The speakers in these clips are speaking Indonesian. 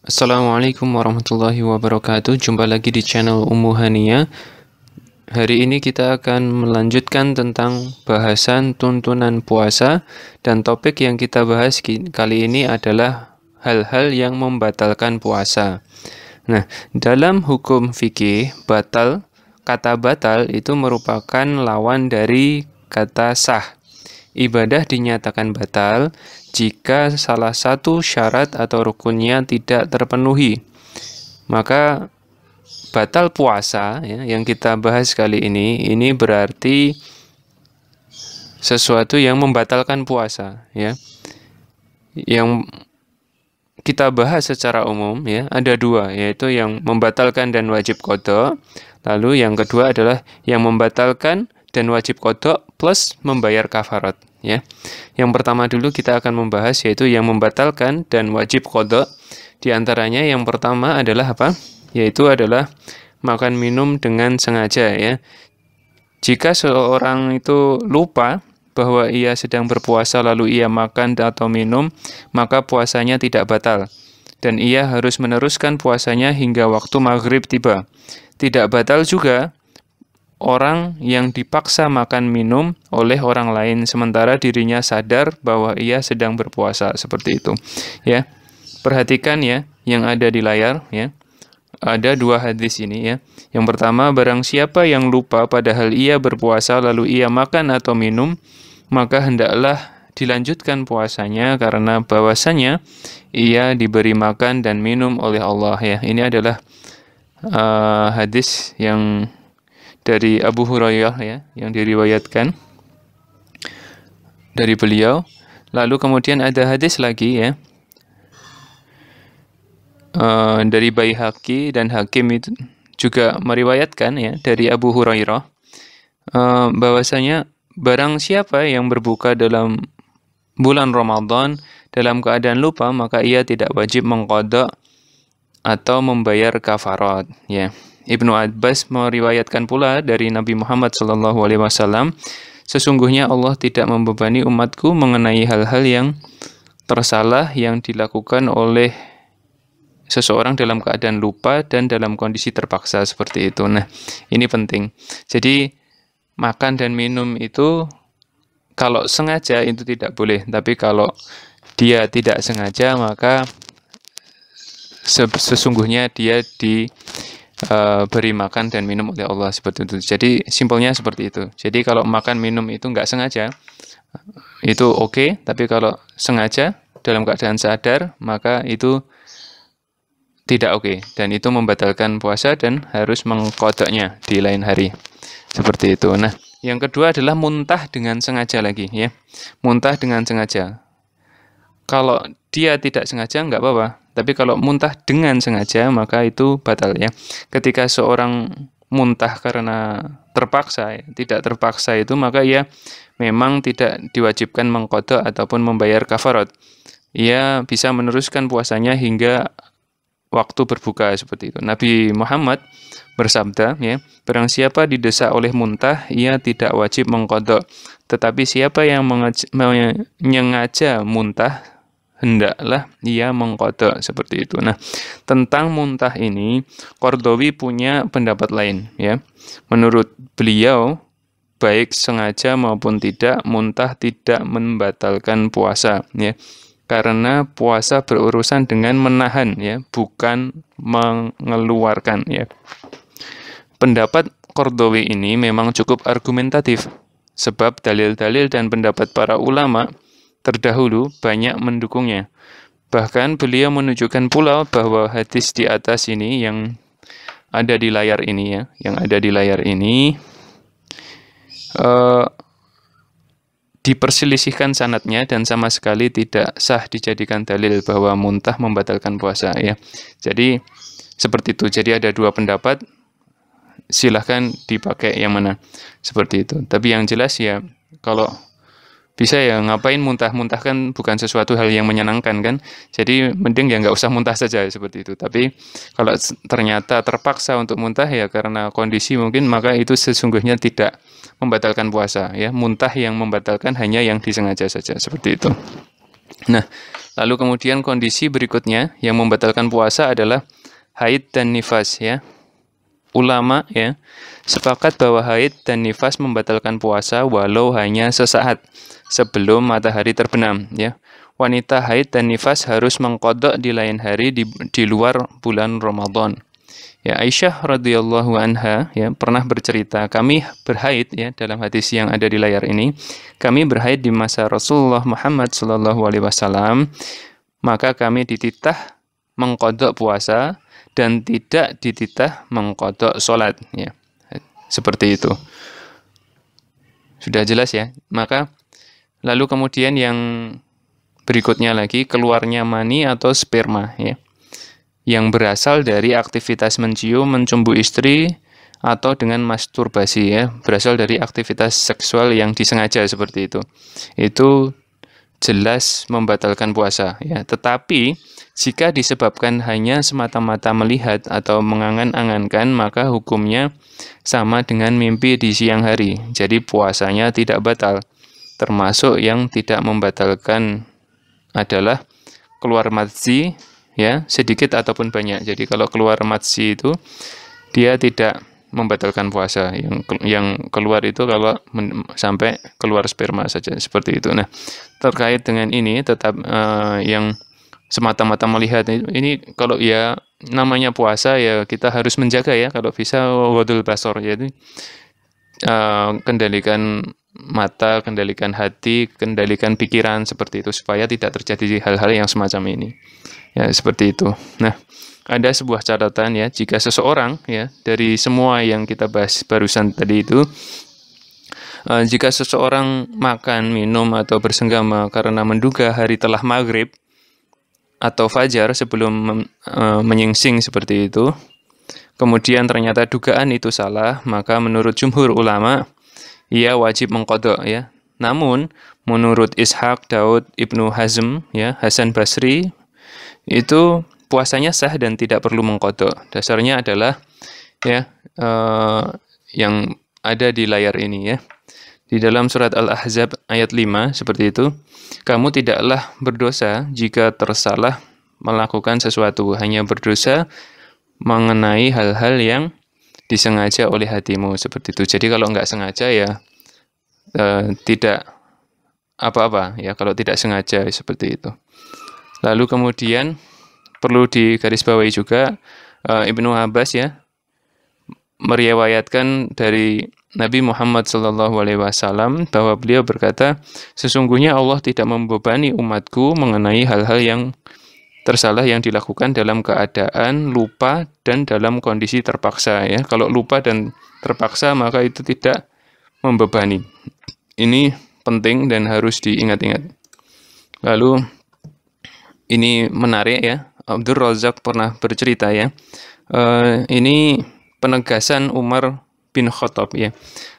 Assalamualaikum warahmatullahi wabarakatuh Jumpa lagi di channel Umuhania. Hari ini kita akan melanjutkan tentang bahasan tuntunan puasa Dan topik yang kita bahas kali ini adalah hal-hal yang membatalkan puasa Nah, dalam hukum fikih, batal, kata batal itu merupakan lawan dari kata sah Ibadah dinyatakan batal jika salah satu syarat atau rukunnya tidak terpenuhi. Maka batal puasa ya, yang kita bahas kali ini, ini berarti sesuatu yang membatalkan puasa ya. Yang kita bahas secara umum ya ada dua yaitu yang membatalkan dan wajib kodok lalu yang kedua adalah yang membatalkan dan wajib kodok plus membayar kafarat ya. Yang pertama dulu kita akan membahas yaitu yang membatalkan dan wajib kodok. Di antaranya yang pertama adalah apa? Yaitu adalah makan minum dengan sengaja ya. Jika seorang itu lupa bahwa ia sedang berpuasa lalu ia makan atau minum, maka puasanya tidak batal. Dan ia harus meneruskan puasanya hingga waktu maghrib tiba. Tidak batal juga orang yang dipaksa makan minum oleh orang lain sementara dirinya sadar bahwa ia sedang berpuasa seperti itu ya perhatikan ya yang ada di layar ya ada dua hadis ini ya yang pertama barang siapa yang lupa padahal ia berpuasa lalu ia makan atau minum maka hendaklah dilanjutkan puasanya karena bahwasanya ia diberi makan dan minum oleh Allah ya ini adalah uh, hadis yang dari Abu Hurairah ya yang diriwayatkan dari beliau. Lalu kemudian ada hadis lagi ya uh, dari Baihaqi dan Hakim itu juga meriwayatkan ya dari Abu Hurairah uh, bahwasanya barang siapa yang berbuka dalam bulan Ramadan dalam keadaan lupa maka ia tidak wajib mengkodok atau membayar kafarat ya. Yeah. Ibnu Abbas meriwayatkan pula dari Nabi Muhammad Shallallahu Alaihi Wasallam, sesungguhnya Allah tidak membebani umatku mengenai hal-hal yang tersalah yang dilakukan oleh seseorang dalam keadaan lupa dan dalam kondisi terpaksa seperti itu. Nah, ini penting. Jadi makan dan minum itu kalau sengaja itu tidak boleh, tapi kalau dia tidak sengaja maka sesungguhnya dia di Eh, beri makan dan minum oleh Allah seperti itu. Jadi simpelnya seperti itu. Jadi kalau makan minum itu nggak sengaja itu oke, okay, tapi kalau sengaja dalam keadaan sadar maka itu tidak oke okay. dan itu membatalkan puasa dan harus mengkodoknya di lain hari seperti itu. Nah, yang kedua adalah muntah dengan sengaja lagi ya, muntah dengan sengaja. Kalau dia tidak sengaja nggak apa-apa, tapi kalau muntah dengan sengaja maka itu batal ya. Ketika seorang muntah karena terpaksa, ya, tidak terpaksa itu maka ia memang tidak diwajibkan mengkodok ataupun membayar kafarat. Ia bisa meneruskan puasanya hingga waktu berbuka seperti itu. Nabi Muhammad bersabda, ya, barang siapa didesak oleh muntah, ia tidak wajib mengkodok. Tetapi siapa yang menyengaja muntah hendaklah ia mengkode seperti itu. Nah, tentang muntah ini Kordowi punya pendapat lain ya. Menurut beliau baik sengaja maupun tidak muntah tidak membatalkan puasa ya. Karena puasa berurusan dengan menahan ya, bukan mengeluarkan ya. Pendapat Kordowi ini memang cukup argumentatif sebab dalil-dalil dan pendapat para ulama terdahulu banyak mendukungnya. Bahkan beliau menunjukkan pula bahwa hadis di atas ini yang ada di layar ini ya, yang ada di layar ini uh, diperselisihkan sanatnya dan sama sekali tidak sah dijadikan dalil bahwa muntah membatalkan puasa ya. Jadi seperti itu. Jadi ada dua pendapat. Silahkan dipakai yang mana seperti itu. Tapi yang jelas ya kalau bisa ya ngapain muntah-muntah kan bukan sesuatu hal yang menyenangkan kan jadi mending ya nggak usah muntah saja seperti itu tapi kalau ternyata terpaksa untuk muntah ya karena kondisi mungkin maka itu sesungguhnya tidak membatalkan puasa ya muntah yang membatalkan hanya yang disengaja saja seperti itu nah lalu kemudian kondisi berikutnya yang membatalkan puasa adalah haid dan nifas ya ulama ya sepakat bahwa haid dan nifas membatalkan puasa walau hanya sesaat sebelum matahari terbenam ya. Wanita haid dan nifas harus mengkodok di lain hari di, di luar bulan Ramadan. Ya Aisyah radhiyallahu anha ya pernah bercerita kami berhaid ya dalam hadis yang ada di layar ini kami berhaid di masa Rasulullah Muhammad sallallahu alaihi wasallam maka kami dititah mengkodok puasa dan tidak dititah mengkodok sholat ya seperti itu sudah jelas ya maka lalu kemudian yang berikutnya lagi keluarnya mani atau sperma ya yang berasal dari aktivitas mencium mencumbu istri atau dengan masturbasi ya berasal dari aktivitas seksual yang disengaja seperti itu itu jelas membatalkan puasa ya tetapi jika disebabkan hanya semata-mata melihat atau mengangan-angankan maka hukumnya sama dengan mimpi di siang hari jadi puasanya tidak batal termasuk yang tidak membatalkan adalah keluar matzi ya sedikit ataupun banyak jadi kalau keluar matzi itu dia tidak membatalkan puasa yang yang keluar itu kalau men, sampai keluar sperma saja seperti itu. Nah, terkait dengan ini tetap uh, yang semata-mata melihat ini kalau ya namanya puasa ya kita harus menjaga ya kalau bisa wadul basor jadi uh, eh, kendalikan mata, kendalikan hati, kendalikan pikiran seperti itu supaya tidak terjadi hal-hal yang semacam ini. Ya, seperti itu. Nah, ada sebuah catatan ya, jika seseorang ya dari semua yang kita bahas barusan tadi itu uh, jika seseorang makan, minum atau bersenggama karena menduga hari telah maghrib atau fajar sebelum uh, menyingsing seperti itu, kemudian ternyata dugaan itu salah, maka menurut jumhur ulama ia wajib mengkodok ya. Namun menurut Ishaq Daud Ibnu Hazm ya Hasan Basri itu puasanya sah dan tidak perlu mengkodok. Dasarnya adalah ya uh, yang ada di layar ini ya. Di dalam surat Al-Ahzab ayat 5 seperti itu, kamu tidaklah berdosa jika tersalah melakukan sesuatu, hanya berdosa mengenai hal-hal yang disengaja oleh hatimu seperti itu. Jadi kalau nggak sengaja ya eh, tidak apa-apa ya kalau tidak sengaja seperti itu. Lalu kemudian perlu digarisbawahi juga uh, Ibnu Abbas ya meriwayatkan dari Nabi Muhammad Shallallahu Alaihi Wasallam bahwa beliau berkata sesungguhnya Allah tidak membebani umatku mengenai hal-hal yang tersalah yang dilakukan dalam keadaan lupa dan dalam kondisi terpaksa ya kalau lupa dan terpaksa maka itu tidak membebani ini penting dan harus diingat-ingat lalu ini menarik ya. Abdul Razak pernah bercerita ya. Uh, ini penegasan Umar bin Khattab ya.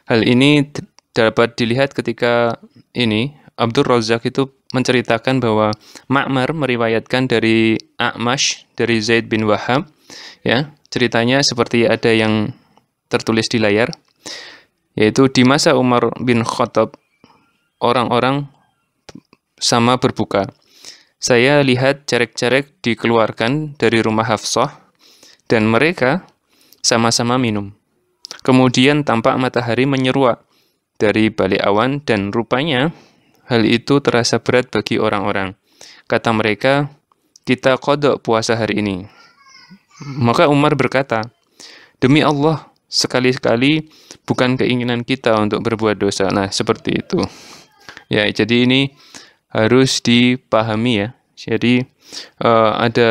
Hal ini dapat dilihat ketika ini Abdul Razak itu menceritakan bahwa Ma'mar meriwayatkan dari A'mash dari Zaid bin Wahab ya. Ceritanya seperti ada yang tertulis di layar yaitu di masa Umar bin Khattab orang-orang sama berbuka saya lihat cerek-cerek dikeluarkan dari rumah Hafsah dan mereka sama-sama minum. Kemudian tampak matahari menyeruak dari balik awan dan rupanya hal itu terasa berat bagi orang-orang. Kata mereka, kita kodok puasa hari ini. Maka Umar berkata, Demi Allah, sekali-sekali bukan keinginan kita untuk berbuat dosa. Nah, seperti itu. Ya, jadi ini harus dipahami ya. Jadi uh, ada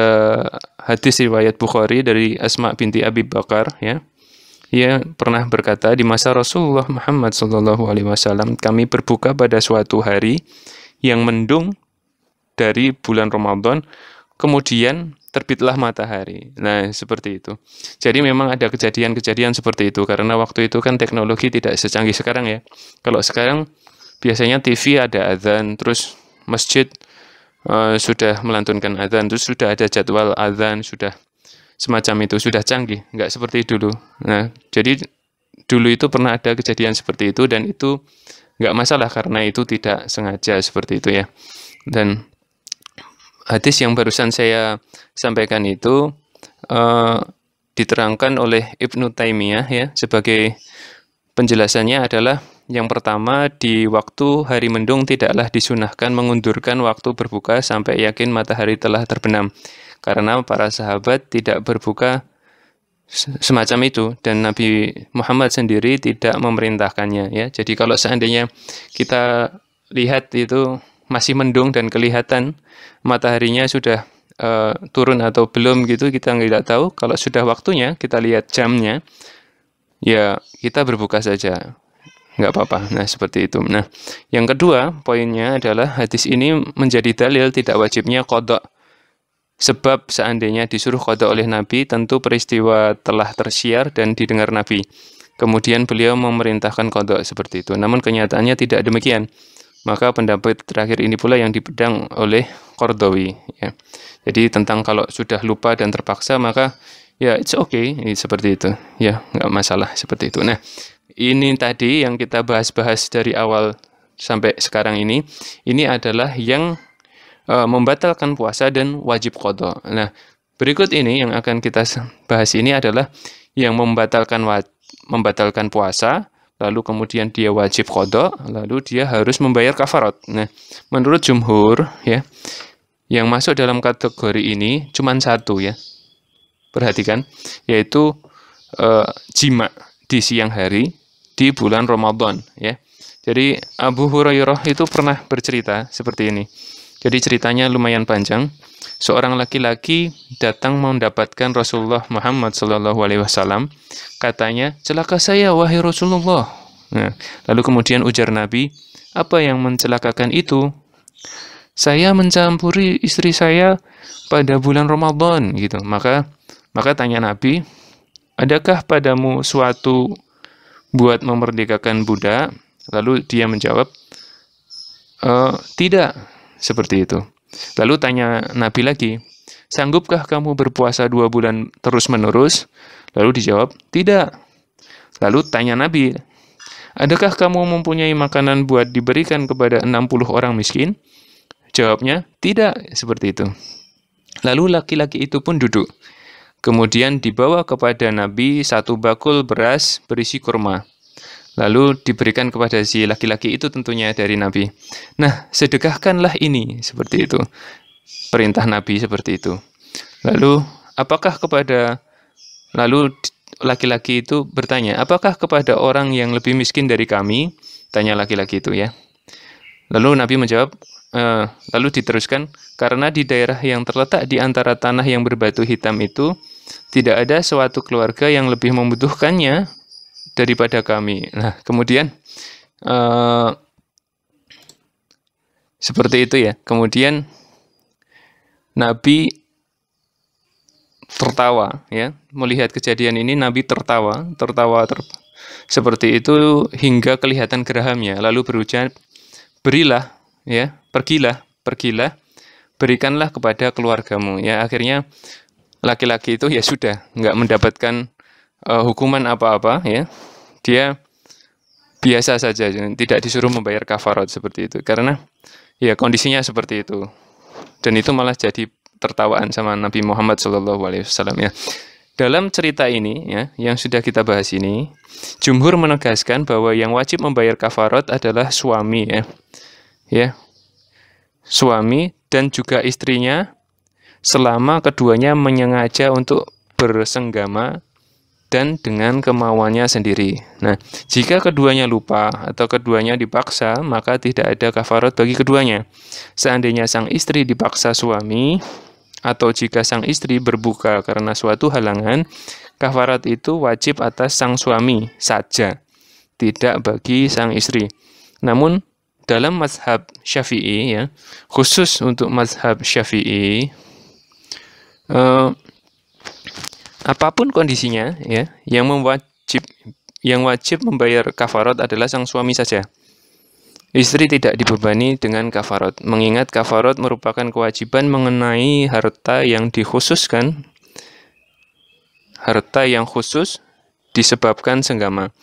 hadis riwayat Bukhari dari Asma binti Abi Bakar ya. Ia pernah berkata di masa Rasulullah Muhammad Shallallahu Alaihi Wasallam kami berbuka pada suatu hari yang mendung dari bulan Ramadan kemudian terbitlah matahari. Nah, seperti itu. Jadi memang ada kejadian-kejadian seperti itu karena waktu itu kan teknologi tidak secanggih sekarang ya. Kalau sekarang biasanya TV ada azan, terus masjid uh, sudah melantunkan azan terus sudah ada jadwal azan sudah semacam itu sudah canggih nggak seperti dulu nah jadi dulu itu pernah ada kejadian seperti itu dan itu nggak masalah karena itu tidak sengaja seperti itu ya dan hadis yang barusan saya sampaikan itu uh, diterangkan oleh Ibnu Taimiyah ya sebagai penjelasannya adalah yang pertama, di waktu hari mendung tidaklah disunahkan mengundurkan waktu berbuka sampai yakin matahari telah terbenam. Karena para sahabat tidak berbuka semacam itu dan Nabi Muhammad sendiri tidak memerintahkannya ya. Jadi kalau seandainya kita lihat itu masih mendung dan kelihatan mataharinya sudah uh, turun atau belum gitu kita tidak tahu. Kalau sudah waktunya kita lihat jamnya ya kita berbuka saja nggak apa-apa. Nah, seperti itu. Nah, yang kedua poinnya adalah hadis ini menjadi dalil tidak wajibnya kodok. Sebab seandainya disuruh kodok oleh Nabi, tentu peristiwa telah tersiar dan didengar Nabi. Kemudian beliau memerintahkan kodok seperti itu. Namun kenyataannya tidak demikian. Maka pendapat terakhir ini pula yang dipedang oleh Kordowi. Ya. Jadi tentang kalau sudah lupa dan terpaksa, maka ya it's okay, seperti itu. Ya, nggak masalah seperti itu. Nah, ini tadi yang kita bahas-bahas dari awal sampai sekarang ini, ini adalah yang e, membatalkan puasa dan wajib qadha. Nah, berikut ini yang akan kita bahas ini adalah yang membatalkan membatalkan puasa, lalu kemudian dia wajib kodok, lalu dia harus membayar kafarat. Nah, menurut jumhur ya, yang masuk dalam kategori ini cuma satu ya. Perhatikan, yaitu e, jima di siang hari di bulan Ramadan ya. Jadi Abu Hurairah itu pernah bercerita seperti ini. Jadi ceritanya lumayan panjang. Seorang laki-laki datang mendapatkan Rasulullah Muhammad SAW Katanya, celaka saya wahai Rasulullah. Nah, lalu kemudian ujar Nabi, apa yang mencelakakan itu? Saya mencampuri istri saya pada bulan Ramadan gitu. Maka maka tanya Nabi, adakah padamu suatu buat memerdekakan buddha, Lalu dia menjawab, e, tidak, seperti itu. Lalu tanya Nabi lagi, sanggupkah kamu berpuasa dua bulan terus-menerus? Lalu dijawab, tidak. Lalu tanya Nabi, adakah kamu mempunyai makanan buat diberikan kepada 60 orang miskin? Jawabnya, tidak, seperti itu. Lalu laki-laki itu pun duduk. Kemudian dibawa kepada Nabi satu bakul beras berisi kurma. Lalu diberikan kepada si laki-laki itu tentunya dari Nabi. Nah, sedekahkanlah ini, seperti itu. Perintah Nabi seperti itu. Lalu, apakah kepada... Lalu laki-laki itu bertanya, apakah kepada orang yang lebih miskin dari kami? Tanya laki-laki itu ya. Lalu Nabi menjawab, e, lalu diteruskan, karena di daerah yang terletak di antara tanah yang berbatu hitam itu, tidak ada suatu keluarga yang lebih membutuhkannya daripada kami. Nah, kemudian uh, seperti itu ya. Kemudian Nabi tertawa ya melihat kejadian ini Nabi tertawa tertawa ter seperti itu hingga kelihatan gerahamnya lalu berucap berilah ya pergilah pergilah berikanlah kepada keluargamu ya akhirnya laki-laki itu ya sudah nggak mendapatkan uh, hukuman apa-apa ya dia biasa saja tidak disuruh membayar kafarat seperti itu karena ya kondisinya seperti itu dan itu malah jadi tertawaan sama Nabi Muhammad Shallallahu Alaihi Wasallam ya dalam cerita ini ya yang sudah kita bahas ini jumhur menegaskan bahwa yang wajib membayar kafarat adalah suami ya ya suami dan juga istrinya selama keduanya menyengaja untuk bersenggama dan dengan kemauannya sendiri. Nah, jika keduanya lupa atau keduanya dipaksa, maka tidak ada kafarat bagi keduanya. Seandainya sang istri dipaksa suami, atau jika sang istri berbuka karena suatu halangan, kafarat itu wajib atas sang suami saja, tidak bagi sang istri. Namun, dalam mazhab syafi'i, ya, khusus untuk mazhab syafi'i, uh, apapun kondisinya ya yang wajib yang wajib membayar kafarot adalah sang suami saja. Istri tidak dibebani dengan kafarot, mengingat kafarot merupakan kewajiban mengenai harta yang dikhususkan, harta yang khusus disebabkan senggama.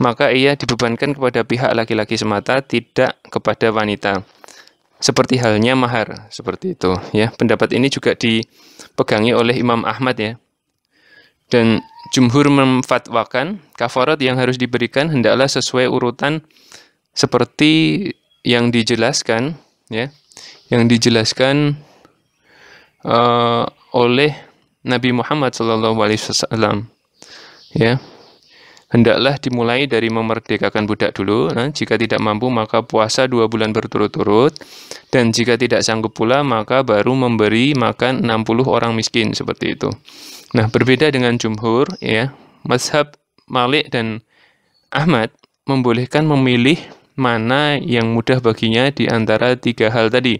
Maka ia dibebankan kepada pihak laki-laki semata, tidak kepada wanita. Seperti halnya mahar, seperti itu. Ya, pendapat ini juga di dipegangi oleh Imam Ahmad ya. Dan jumhur memfatwakan kafarat yang harus diberikan hendaklah sesuai urutan seperti yang dijelaskan ya, yang dijelaskan uh, oleh Nabi Muhammad SAW. Ya, hendaklah dimulai dari memerdekakan budak dulu. Nah, jika tidak mampu, maka puasa dua bulan berturut-turut. Dan jika tidak sanggup pula, maka baru memberi makan 60 orang miskin, seperti itu. Nah, berbeda dengan jumhur, ya, mazhab Malik dan Ahmad membolehkan memilih mana yang mudah baginya di antara tiga hal tadi.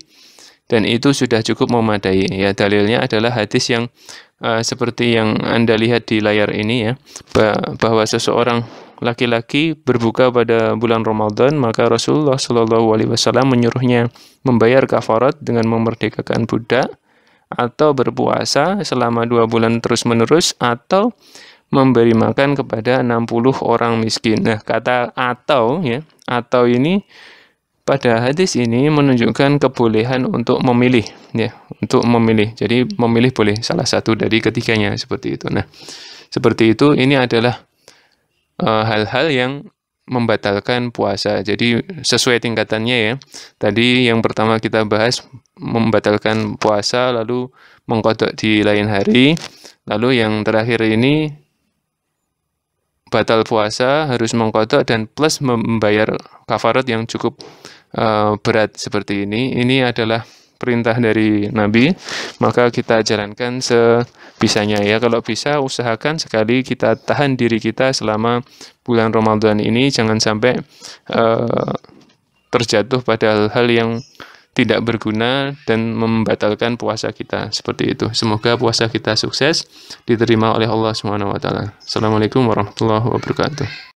Dan itu sudah cukup memadai. Ya, dalilnya adalah hadis yang uh, seperti yang Anda lihat di layar ini ya, bahwa seseorang laki-laki berbuka pada bulan Ramadan, maka Rasulullah Shallallahu alaihi wasallam menyuruhnya membayar kafarat dengan memerdekakan budak atau berpuasa selama dua bulan terus-menerus atau memberi makan kepada 60 orang miskin. Nah, kata atau ya, atau ini pada hadis ini menunjukkan kebolehan untuk memilih ya untuk memilih jadi memilih boleh salah satu dari ketiganya seperti itu nah seperti itu ini adalah eh, hal-hal uh, yang membatalkan puasa jadi sesuai tingkatannya ya tadi yang pertama kita bahas membatalkan puasa lalu mengkodok di lain hari lalu yang terakhir ini batal puasa harus mengkodok dan plus membayar kafarat yang cukup Eh, berat seperti ini. Ini adalah perintah dari Nabi, maka kita jalankan sebisanya ya. Kalau bisa usahakan sekali kita tahan diri kita selama bulan Ramadan ini jangan sampai uh, terjatuh pada hal-hal yang tidak berguna dan membatalkan puasa kita seperti itu. Semoga puasa kita sukses diterima oleh Allah Subhanahu wa taala. Assalamualaikum warahmatullahi wabarakatuh.